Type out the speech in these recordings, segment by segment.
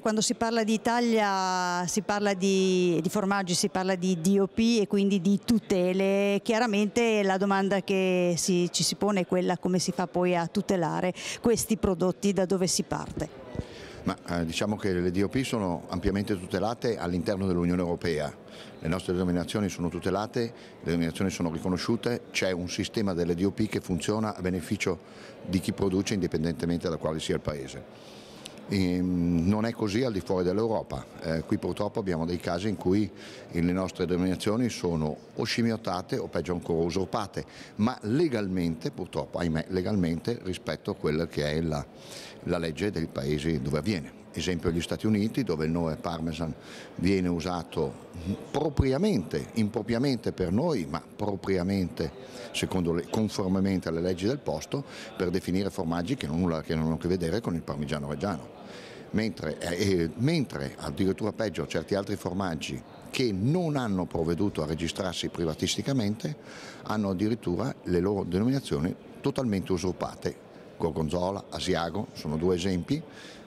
Quando si parla di Italia si parla di, di, formaggi, si parla di DOP e quindi di tutele, chiaramente la domanda che si, ci si pone è quella come si fa poi a tutelare questi prodotti, da dove si parte? Ma eh, diciamo che le DOP sono ampiamente tutelate all'interno dell'Unione Europea, le nostre denominazioni sono tutelate, le denominazioni sono riconosciute, c'è un sistema delle DOP che funziona a beneficio di chi produce indipendentemente da quale sia il paese. Ehm, non è così al di fuori dell'Europa, eh, qui purtroppo abbiamo dei casi in cui le nostre denominazioni sono o scimmiotate o peggio ancora usurpate, ma legalmente purtroppo, ahimè, legalmente rispetto a quella che è la, la legge dei paesi dove avviene esempio gli Stati Uniti dove il nome parmesan viene usato propriamente, impropriamente per noi, ma propriamente, secondo le, conformemente alle leggi del posto, per definire formaggi che, nulla, che non hanno a che vedere con il parmigiano reggiano. Mentre, eh, eh, mentre addirittura peggio certi altri formaggi che non hanno provveduto a registrarsi privatisticamente hanno addirittura le loro denominazioni totalmente usurpate Gorgonzola, Asiago, sono due esempi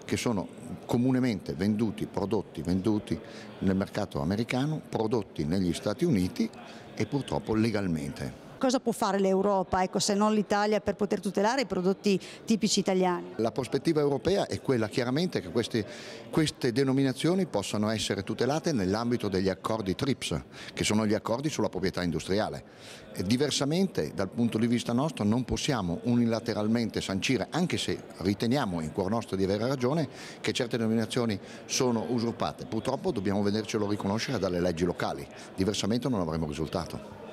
che sono comunemente venduti, prodotti venduti nel mercato americano, prodotti negli Stati Uniti e purtroppo legalmente. Cosa può fare l'Europa ecco, se non l'Italia per poter tutelare i prodotti tipici italiani? La prospettiva europea è quella chiaramente che queste, queste denominazioni possano essere tutelate nell'ambito degli accordi TRIPS, che sono gli accordi sulla proprietà industriale. E diversamente dal punto di vista nostro non possiamo unilateralmente sancire, anche se riteniamo in cuor nostro di avere ragione, che certe denominazioni sono usurpate. Purtroppo dobbiamo vedercelo riconoscere dalle leggi locali, diversamente non avremo risultato.